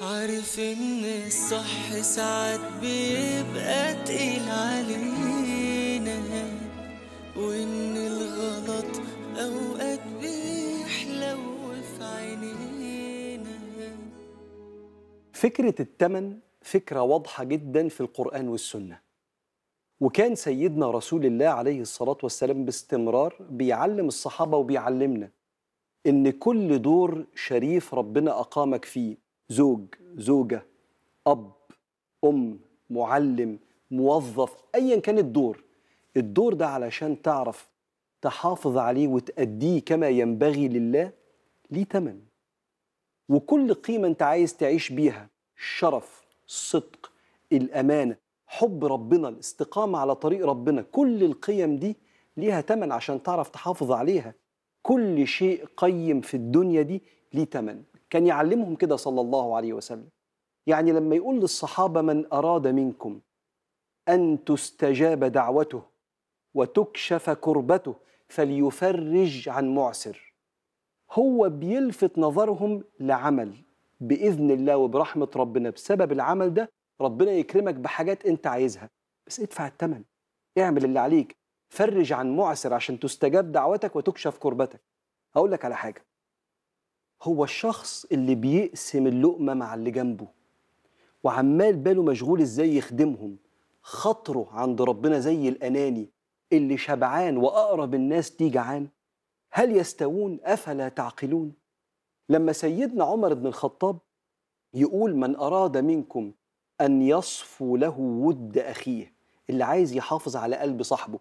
عارف ان الصح ساعات بيبقى تقيل علينا وان الغلط اوقات بيحلو في عينينا فكرة التمن فكرة واضحة جدا في القرآن والسنة وكان سيدنا رسول الله عليه الصلاة والسلام باستمرار بيعلم الصحابة وبيعلمنا إن كل دور شريف ربنا أقامك فيه زوج زوجة أب أم معلم موظف أيا كان الدور الدور ده علشان تعرف تحافظ عليه وتأديه كما ينبغي لله ليه تمن وكل قيمة أنت عايز تعيش بيها الشرف الصدق الأمانة حب ربنا الاستقامة على طريق ربنا كل القيم دي ليها تمن عشان تعرف تحافظ عليها كل شيء قيم في الدنيا دي ليه تمن كان يعلمهم كده صلى الله عليه وسلم يعني لما يقول للصحابة من أراد منكم أن تستجاب دعوته وتكشف كربته فليفرج عن معسر هو بيلفت نظرهم لعمل بإذن الله وبرحمة ربنا بسبب العمل ده ربنا يكرمك بحاجات أنت عايزها بس ادفع الثمن اعمل اللي عليك فرج عن معسر عشان تستجاب دعوتك وتكشف كربتك هقول لك على حاجة هو الشخص اللي بيقسم اللقمة مع اللي جنبه وعمال باله مشغول ازاي يخدمهم خطره عند ربنا زي الأناني اللي شبعان وأقرب الناس دي جعان هل يستوون أفلا تعقلون لما سيدنا عمر بن الخطاب يقول من أراد منكم أن يصفو له ود أخيه اللي عايز يحافظ على قلب صاحبه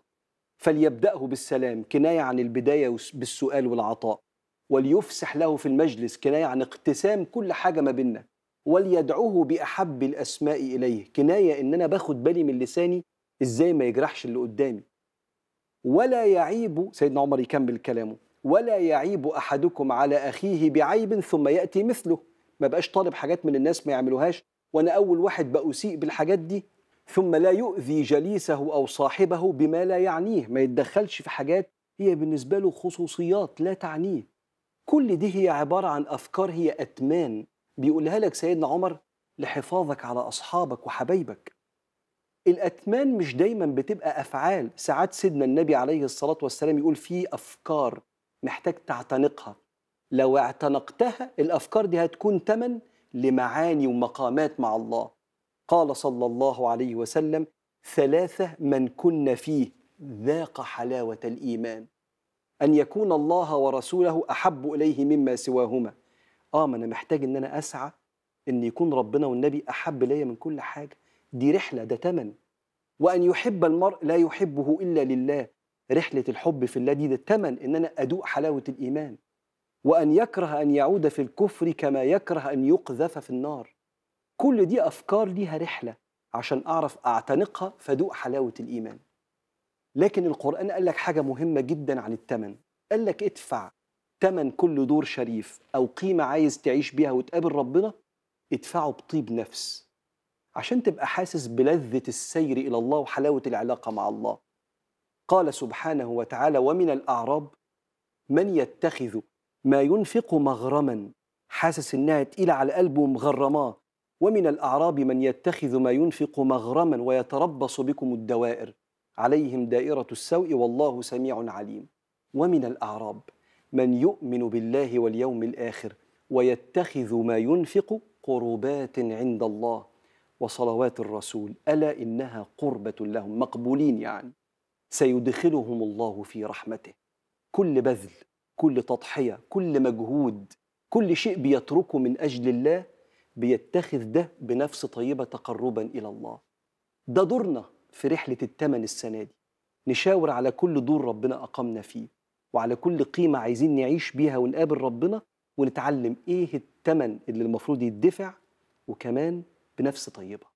فليبدأه بالسلام كناية عن البداية بالسؤال والعطاء وليفسح له في المجلس كناية عن اقتسام كل حاجة ما بيننا وليدعوه بأحب الأسماء إليه كناية إن أنا باخد بالي من لساني إزاي ما يجرحش اللي قدامي ولا يعيب سيدنا عمر يكمل كلامه ولا يعيب أحدكم على أخيه بعيب ثم يأتي مثله ما بقاش طالب حاجات من الناس ما يعملوهاش وأنا أول واحد بأسيء بالحاجات دي ثم لا يؤذي جليسه أو صاحبه بما لا يعنيه ما يتدخلش في حاجات هي بالنسبة له خصوصيات لا تعنيه كل دي هي عبارة عن أفكار هي أتمان بيقولها لك سيدنا عمر لحفاظك على أصحابك وحبايبك الأتمان مش دايما بتبقى أفعال ساعات سيدنا النبي عليه الصلاة والسلام يقول في أفكار محتاج تعتنقها لو اعتنقتها الأفكار دي هتكون تمن لمعاني ومقامات مع الله قال صلى الله عليه وسلم ثلاثة من كن فيه ذاق حلاوة الإيمان أن يكون الله ورسوله أحب إليه مما سواهما آه ما أنا محتاج إن أنا أسعى إن يكون ربنا والنبي أحب لي من كل حاجة دي رحلة ده تمن وأن يحب المرء لا يحبه إلا لله رحلة الحب في الله دي ده تمن إن أنا أدوق حلاوة الإيمان وأن يكره أن يعود في الكفر كما يكره أن يقذف في النار كل دي أفكار ليها رحلة عشان أعرف أعتنقها فدوق حلاوة الإيمان لكن القرآن قال لك حاجة مهمة جدا عن التمن قال لك ادفع تمن كل دور شريف أو قيمة عايز تعيش بيها وتقابل ربنا ادفعه بطيب نفس عشان تبقى حاسس بلذة السير إلى الله وحلاوة العلاقة مع الله قال سبحانه وتعالى ومن الأعراب من يتخذ ما ينفق مغرما حاسس إنها تقيلة على قلبه ومغرماه ومن الأعراب من يتخذ ما ينفق مغرما ويتربص بكم الدوائر عليهم دائرة السوء والله سميع عليم ومن الأعراب من يؤمن بالله واليوم الآخر ويتخذ ما ينفق قربات عند الله وصلوات الرسول ألا إنها قربة لهم مقبولين يعني سيدخلهم الله في رحمته كل بذل كل تضحية كل مجهود كل شيء بيتركه من أجل الله بيتخذ ده بنفس طيبة تقربا إلى الله ده دورنا في رحلة التمن السنة دي نشاور على كل دور ربنا أقامنا فيه وعلى كل قيمة عايزين نعيش بيها ونقابل ربنا ونتعلم إيه التمن اللي المفروض يدفع وكمان بنفس طيبة